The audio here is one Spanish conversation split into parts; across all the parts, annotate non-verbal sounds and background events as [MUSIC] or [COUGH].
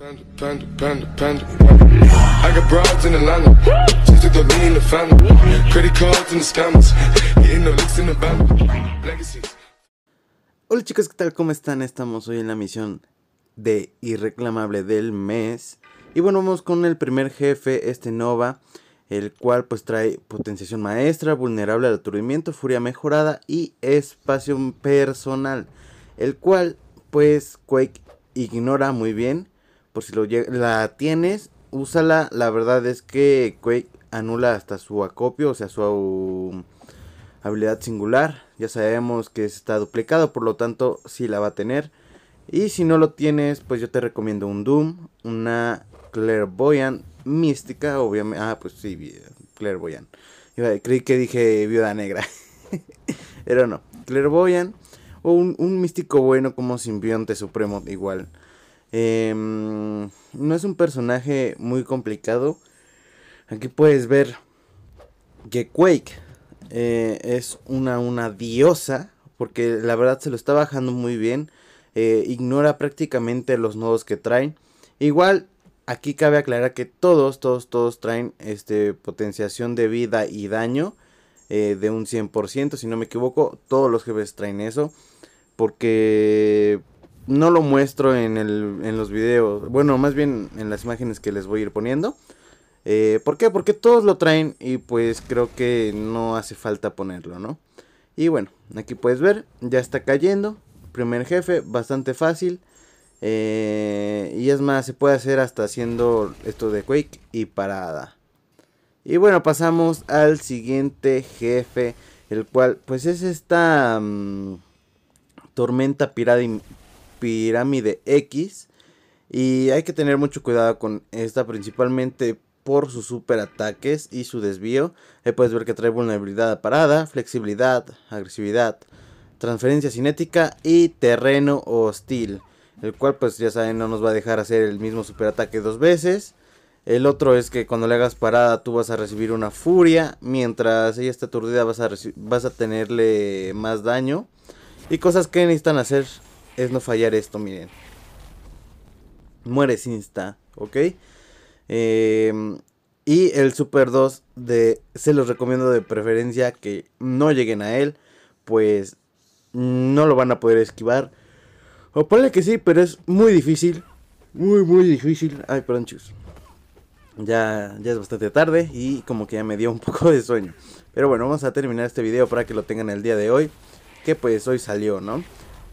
Hola chicos, ¿qué tal? ¿Cómo están? Estamos hoy en la misión de Irreclamable del mes. Y bueno, vamos con el primer jefe, este Nova, el cual pues trae potenciación maestra, vulnerable al aturdimiento, furia mejorada y espacio personal, el cual pues Quake ignora muy bien por si lo la tienes, úsala. La verdad es que Quake anula hasta su acopio, o sea, su habilidad singular. Ya sabemos que está duplicado, por lo tanto, si la va a tener. Y si no lo tienes, pues yo te recomiendo un Doom, una Clairvoyant mística, obviamente. Ah, pues sí, Clairvoyant. Creí que dije Viuda Negra. [LAUGHS] Pero no, Clairvoyant. O un, un místico bueno como Simbionte Supremo, igual. Em, no es un personaje muy complicado. Aquí puedes ver que Quake eh, es una, una diosa, porque la verdad se lo está bajando muy bien. Eh, ignora prácticamente los nodos que traen. Igual, aquí cabe aclarar que todos, todos, todos traen este, potenciación de vida y daño eh, de un 100%, si no me equivoco. Todos los jefes traen eso, porque no lo muestro en, el, los videos, bueno, más bien en las imágenes que les voy a ir poniendo. Eh, ¿Por qué? Porque todos lo traen y pues creo que no hace falta ponerlo, ¿no? Y bueno, aquí puedes ver, ya está cayendo. Primer jefe, bastante fácil. Eh, y es más, se puede hacer hasta haciendo esto de Quake y parada. Y bueno, pasamos al siguiente jefe, el cual pues es esta mm, tormenta pirada, pirámide X. Y hay que tener mucho cuidado con esta, principalmente por sus super ataques y su desvío. Ahí eh, puedes ver que trae vulnerabilidad a parada, flexibilidad, agresividad, transferencia cinética y terreno hostil. El cual pues ya saben no nos va a dejar hacer el mismo super ataque dos veces. El otro es que cuando le hagas parada tú vas a recibir una furia. Mientras ella está aturdida vas a, vas a tenerle más daño. Y cosas que necesitan hacer es no fallar esto, miren. sin insta, ¿ok? Em, y el Super 2 de, se los recomiendo de preferencia que no lleguen a él, pues no lo van a poder esquivar. O que sí, pero es muy difícil. Muy, muy difícil. Ay, perdón, Ya, ya es bastante tarde y como que ya me dio un [LAUGHS] poco de sueño. Pero bueno, vamos a terminar este video para que lo tengan el día de hoy. Que pues hoy salió, ¿no?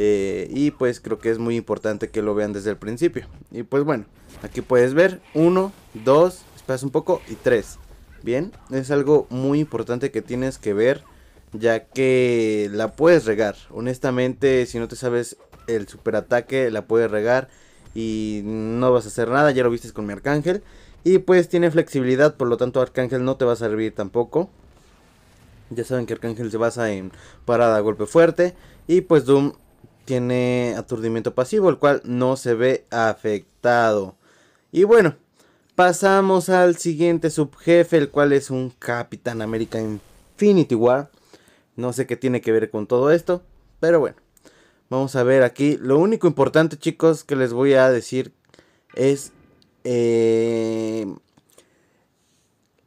Eh, y pues creo que es muy importante que lo vean desde el principio. Y pues bueno, aquí puedes ver 1, 2, esperas un poco y tres, Bien, es algo muy importante que tienes que ver ya que la puedes regar. Honestamente, si no te sabes el superataque, la puedes regar y no vas a hacer nada, ya lo viste con mi arcángel. Y pues tiene flexibilidad, por lo tanto arcángel no te va a servir tampoco. Ya saben que arcángel se basa en parada, golpe fuerte. Y pues Doom tiene aturdimiento pasivo, el cual no se ve afectado. Y bueno, pasamos al siguiente subjefe, el cual es un Capitán América Infinity War. No sé qué tiene que ver con todo esto, pero bueno. Vamos a ver aquí. Lo único importante, chicos, que les voy a decir es... Eh,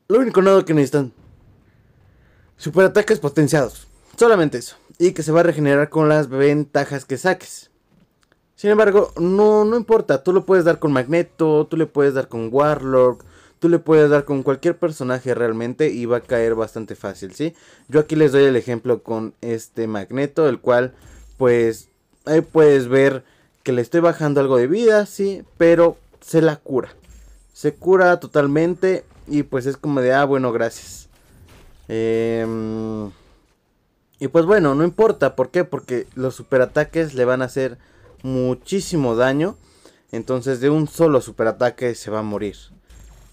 lo único nada que necesitan. Superataques potenciados. Solamente eso. Y que se va a regenerar con las ventajas que saques. Sin embargo, no, no importa. Tú lo puedes dar con Magneto, tú le puedes dar con Warlord. tú le puedes dar con cualquier personaje realmente y va a caer bastante fácil, ¿sí? Yo aquí les doy el ejemplo con este Magneto, el cual, pues, ahí puedes ver que le estoy bajando algo de vida, ¿sí? Pero se la cura. Se cura totalmente y pues es como de, ah, bueno, gracias. Eh... Y pues bueno, no importa, ¿por qué? Porque los superataques le van a hacer muchísimo daño. Entonces de un solo superataque se va a morir.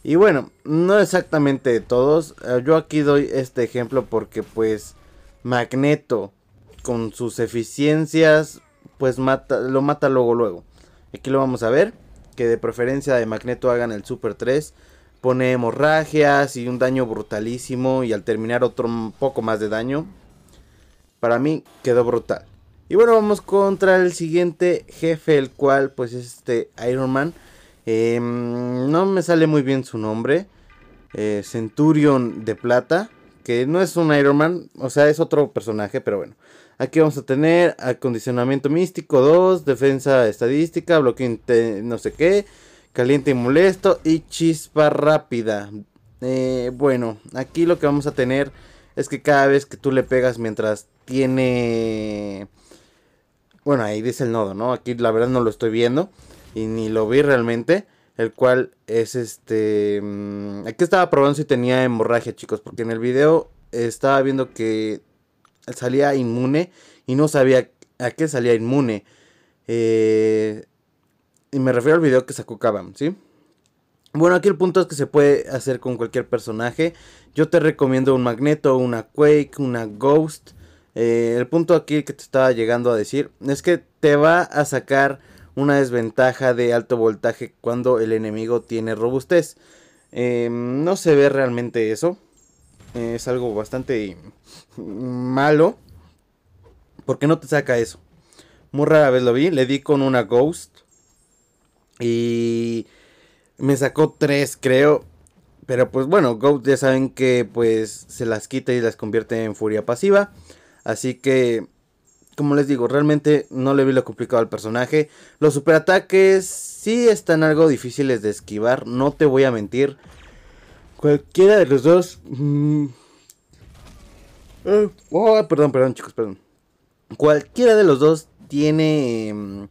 Y bueno, no exactamente todos. Eh, yo aquí doy este ejemplo porque pues Magneto con sus eficiencias pues mata, lo mata luego luego. Aquí lo vamos a ver. Que de preferencia de Magneto hagan el Super 3. Pone hemorragias y un daño brutalísimo. Y al terminar otro poco más de daño para mí quedó brutal. Y bueno, vamos contra el siguiente jefe, el cual pues es este Iron Man. Em, no me sale muy bien su nombre. Eh, Centurion de Plata, que no es un Iron Man, o sea, es otro personaje, pero bueno. Aquí vamos a tener acondicionamiento místico 2, defensa estadística, bloqueo no sé qué, caliente y molesto y chispa rápida. Eh, bueno, aquí lo que vamos a tener es que cada vez que tú le pegas mientras tiene... Bueno, ahí dice el nodo, ¿no? Aquí la verdad no lo estoy viendo y ni lo vi realmente. El cual es este... Mm, aquí estaba probando si tenía hemorragia, chicos, porque en el video estaba viendo que salía inmune y no sabía a qué salía inmune. Eh, y me refiero al video que sacó Kabam, ¿sí? Bueno, aquí el punto es que se puede hacer con cualquier personaje. Yo te recomiendo un Magneto, una Quake, una Ghost. Eh, el punto aquí que te estaba llegando a decir es que te va a sacar una desventaja de alto voltaje cuando el enemigo tiene robustez. Em, no se ve realmente eso. es algo bastante malo. Porque no te saca eso. Muy rara vez lo vi. Le di con una Ghost. Y me sacó tres, creo. Pero pues bueno, Goat ya saben que pues se las quita y las convierte en furia pasiva. Así que, como les digo, realmente no le vi lo complicado al personaje. Los superataques sí están algo difíciles de esquivar, no te voy a mentir. Cualquiera de los dos... Mm, eh, oh, perdón, perdón chicos, perdón. Cualquiera de los dos tiene mm,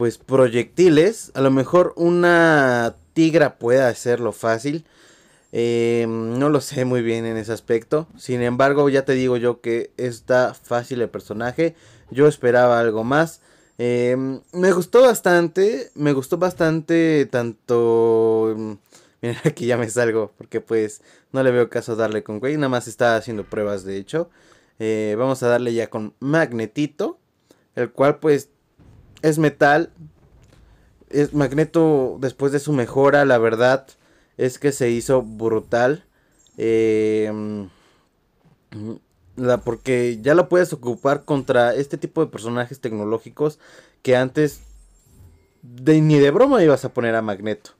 pues proyectiles. A lo mejor una tigra pueda hacerlo fácil. Eh, no lo sé muy bien en ese aspecto. Sin embargo, ya te digo yo que está fácil el personaje. Yo esperaba algo más. Eh, me gustó bastante. Me gustó bastante tanto... Mm, Miren, [LAUGHS] aquí ya me salgo. Porque pues no le veo caso darle con Quake. Nada más está haciendo pruebas de hecho. Eh, vamos a darle ya con Magnetito. El cual pues es metal. Es Magneto, después de su mejora, la verdad es que se hizo brutal. Eh, la, porque ya la puedes ocupar contra este tipo de personajes tecnológicos que antes de, ni de broma ibas a poner a Magneto.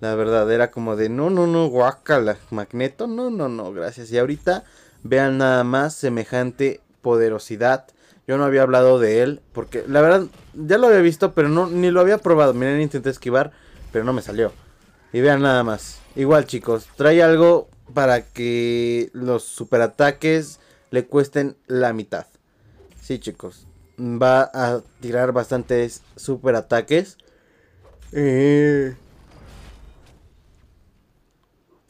La verdad, era como de no, no, no, guacala, Magneto, no, no, no, gracias. Y ahorita vean nada más semejante poderosidad yo no había hablado de él, porque la verdad ya lo había visto, pero no ni lo había probado. Miren, intenté esquivar, pero no me salió. Y vean nada más. Igual, chicos, trae algo para que los superataques le cuesten la mitad. Sí, chicos, va a tirar bastantes superataques. Eh...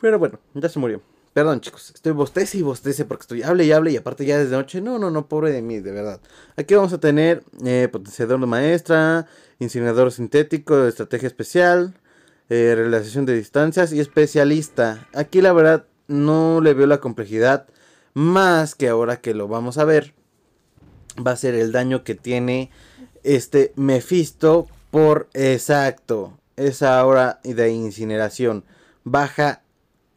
Pero bueno, ya se murió. Perdón, chicos, estoy bostece y bostece porque estoy hable y hable y aparte ya desde noche. No, no, no, pobre de mí, de verdad. Aquí vamos a tener eh, potenciador de maestra, incinerador sintético, estrategia especial, eh, relación realización de distancias y especialista. Aquí la verdad no le veo la complejidad más que ahora que lo vamos a ver. Va a ser el daño que tiene este Mephisto por exacto. Esa hora de incineración. Baja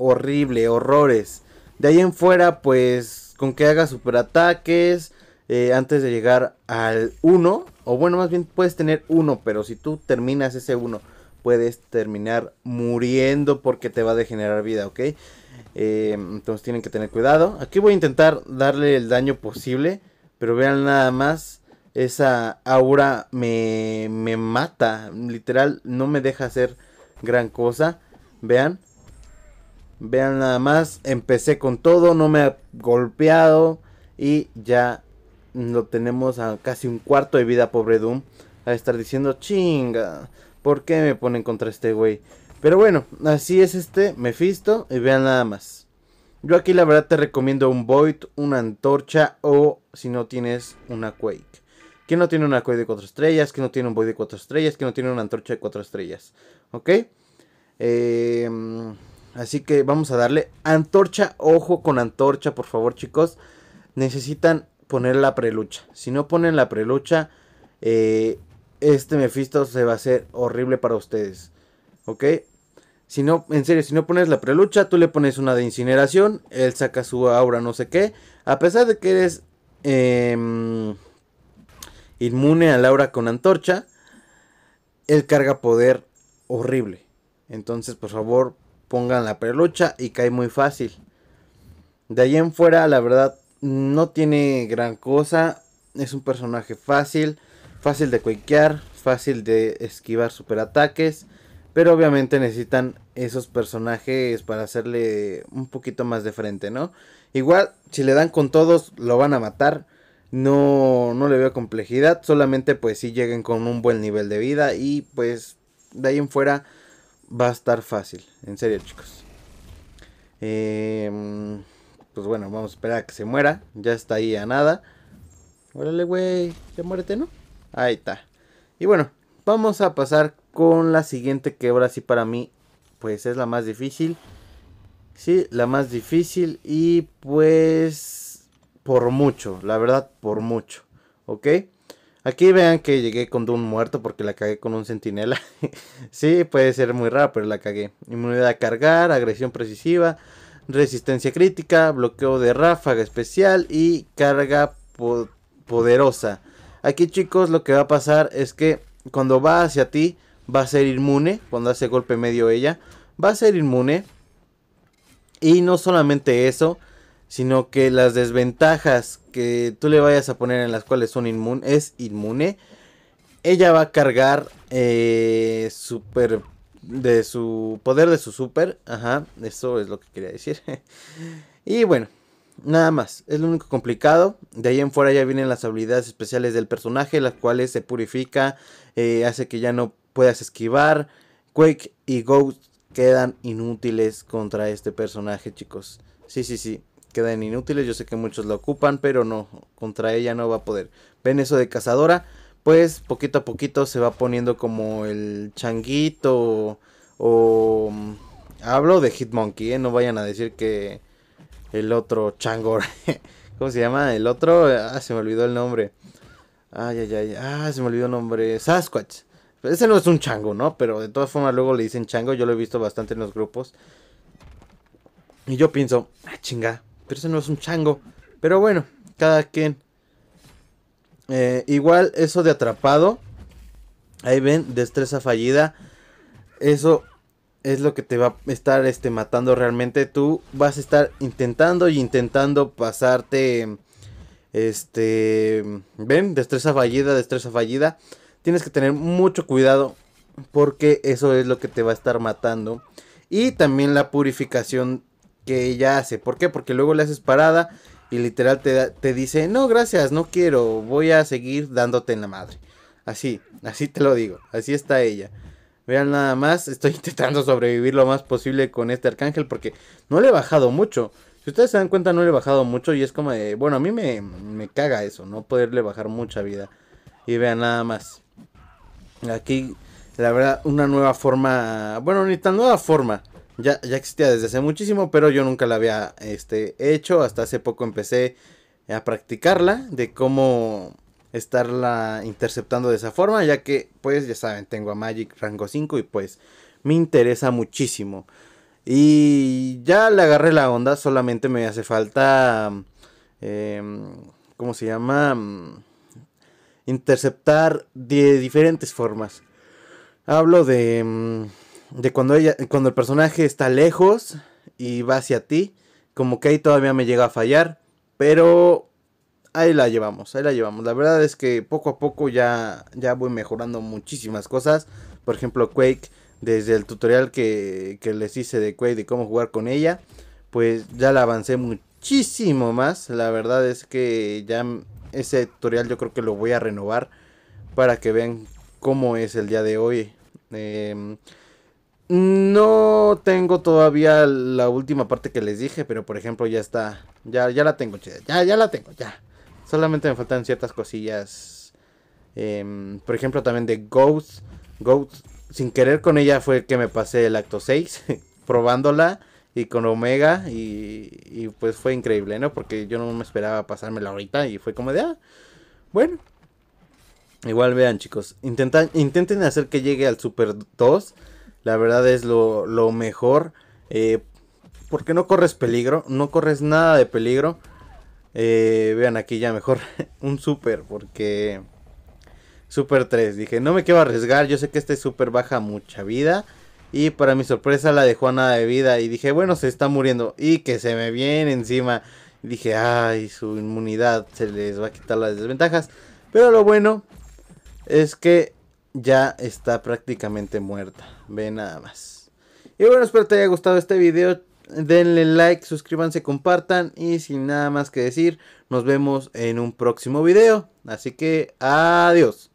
horrible, horrores. De ahí en fuera, pues con que haga superataques eh, antes de llegar al 1. O bueno, más bien puedes tener uno, pero si tú terminas ese 1, puedes terminar muriendo porque te va a degenerar vida, ¿ok? Eh, entonces tienen que tener cuidado. Aquí voy a intentar darle el daño posible, pero vean nada más. Esa aura me, me mata, literal, no me deja hacer gran cosa. Vean, Vean nada más, empecé con todo, no me ha golpeado y ya lo tenemos a casi un cuarto de vida, pobre Doom. A estar diciendo, chinga, ¿por qué me ponen contra este güey? Pero bueno, así es este Mephisto y vean nada más. Yo aquí la verdad te recomiendo un Void, una Antorcha o si no tienes una Quake. que no tiene una Quake de 4 estrellas? que no tiene un Void de 4 estrellas? que no tiene una Antorcha de 4 estrellas? ¿Ok? Eh... Así que vamos a darle antorcha, ojo con antorcha, por favor, chicos. Necesitan poner la prelucha. Si no ponen la prelucha, eh, este Mephisto se va a hacer horrible para ustedes. ¿Ok? Si no, en serio, si no pones la prelucha, tú le pones una de incineración, él saca su aura no sé qué. A pesar de que eres eh, inmune la aura con antorcha, él carga poder horrible. Entonces, por favor, pongan la perlucha y cae muy fácil. De ahí en fuera, la verdad, no tiene gran cosa. Es un personaje fácil, fácil de quakear. fácil de esquivar superataques. Pero obviamente necesitan esos personajes para hacerle un poquito más de frente, ¿no? Igual, si le dan con todos, lo van a matar. No, no le veo complejidad. Solamente pues si lleguen con un buen nivel de vida. Y pues de ahí en fuera va a estar fácil. En serio, chicos. Em, pues bueno, vamos a esperar a que se muera. Ya está ahí a nada. Órale, güey. Ya muérete, ¿no? Ahí está. Y bueno, vamos a pasar con la siguiente que ahora sí para mí, pues es la más difícil. Sí, la más difícil y pues por mucho, la verdad, por mucho. ¿Ok? Aquí vean que llegué con Doom muerto porque la cagué con un centinela. [LAUGHS] sí, puede ser muy raro, pero la cagué. Inmunidad a cargar, agresión precisiva, resistencia crítica, bloqueo de ráfaga especial y carga poderosa. Aquí chicos lo que va a pasar es que cuando va hacia ti va a ser inmune, cuando hace golpe medio ella, va a ser inmune. Y no solamente eso, sino que las desventajas que tú le vayas a poner en las cuales son inmune es inmune, ella va a cargar eh, super de su poder de su super, ajá, eso es lo que quería decir. [LAUGHS] y bueno, nada más, es lo único complicado. De ahí en fuera ya vienen las habilidades especiales del personaje, las cuales se purifica, eh, hace que ya no puedas esquivar. Quake y Ghost quedan inútiles contra este personaje, chicos. Sí, sí, sí. Quedan inútiles. Yo sé que muchos la ocupan, pero no, contra ella no va a poder. Ven eso de cazadora, pues poquito a poquito se va poniendo como el changuito o... Mm, hablo de Hitmonkey, ¿eh? no vayan a decir que el otro Changor. [LAUGHS] ¿Cómo se llama? El otro... Ah, se me olvidó el nombre. Ay, ay, ay. Ah, se me olvidó el nombre. Sasquatch. Ese no es un chango, ¿no? Pero de todas formas luego le dicen chango. Yo lo he visto bastante en los grupos. Y yo pienso, ah, chinga. Pero ese no es un chango. Pero bueno, cada quien. Eh, igual eso de atrapado. Ahí ven, destreza fallida. Eso es lo que te va a estar este, matando realmente. Tú vas a estar intentando y intentando pasarte. Este. ¿Ven? Destreza fallida, destreza fallida. Tienes que tener mucho cuidado. Porque eso es lo que te va a estar matando. Y también la purificación que ella hace. ¿Por qué? Porque luego le haces parada y literal te, te dice, no, gracias, no quiero, voy a seguir dándote en la madre. Así, así te lo digo, así está ella. Vean nada más, estoy [LAUGHS] intentando sobrevivir lo más posible con este arcángel porque no le he bajado mucho. Si ustedes se dan cuenta, no le he bajado mucho y es como de, bueno, a mí me, me caga eso, no poderle bajar mucha vida. Y vean nada más. Aquí, la verdad, una nueva forma, bueno, ni tan nueva forma, ya, existía desde hace muchísimo, pero yo nunca la había este, hecho. Hasta hace poco empecé a practicarla, de cómo estarla interceptando de esa forma, ya que, pues, ya saben, tengo a Magic rango 5 y pues me interesa muchísimo. Y ya le agarré la onda, solamente me hace falta... Em, ¿Cómo se llama? Interceptar de diferentes formas. Hablo de em, de cuando ella, cuando el personaje está lejos y va hacia ti, como que ahí todavía me llega a fallar, pero ahí la llevamos, ahí la llevamos. La verdad es que poco a poco ya, ya voy mejorando muchísimas cosas. Por ejemplo, Quake, desde el tutorial que, les hice de Quake de cómo jugar con ella, pues ya la avancé muchísimo más. La verdad es que ya ese tutorial yo creo que lo voy a renovar para que vean cómo es el día de hoy. Em, no tengo todavía la última parte que les dije, pero por ejemplo ya está, ya, ya la tengo ya, ya la tengo, ya. Solamente me faltan ciertas cosillas, em, por ejemplo también de Ghost, Ghost, sin querer con ella fue que me pasé el acto 6, [LAUGHS] probándola y con Omega y, pues fue increíble, ¿no? Porque yo no me esperaba pasármela ahorita y fue como de, ah, bueno. Igual vean chicos, intenten hacer que llegue al Super 2 la verdad es lo, mejor. Eh, porque no corres peligro. No corres nada de peligro. Eh, vean aquí ya mejor [LAUGHS] un super. Porque... Super 3. Dije, no me quiero arriesgar. Yo sé que este super baja mucha vida. Y para mi sorpresa la dejó a nada de vida. Y dije, bueno, se está muriendo. Y que se me viene encima. dije, ay, su inmunidad se les va a quitar las desventajas. Pero lo bueno es que ya está prácticamente muerta ve nada más. Y bueno, espero te haya gustado este video. Denle like, suscríbanse, compartan. Y sin nada más que decir, nos vemos en un próximo video. Así que adiós.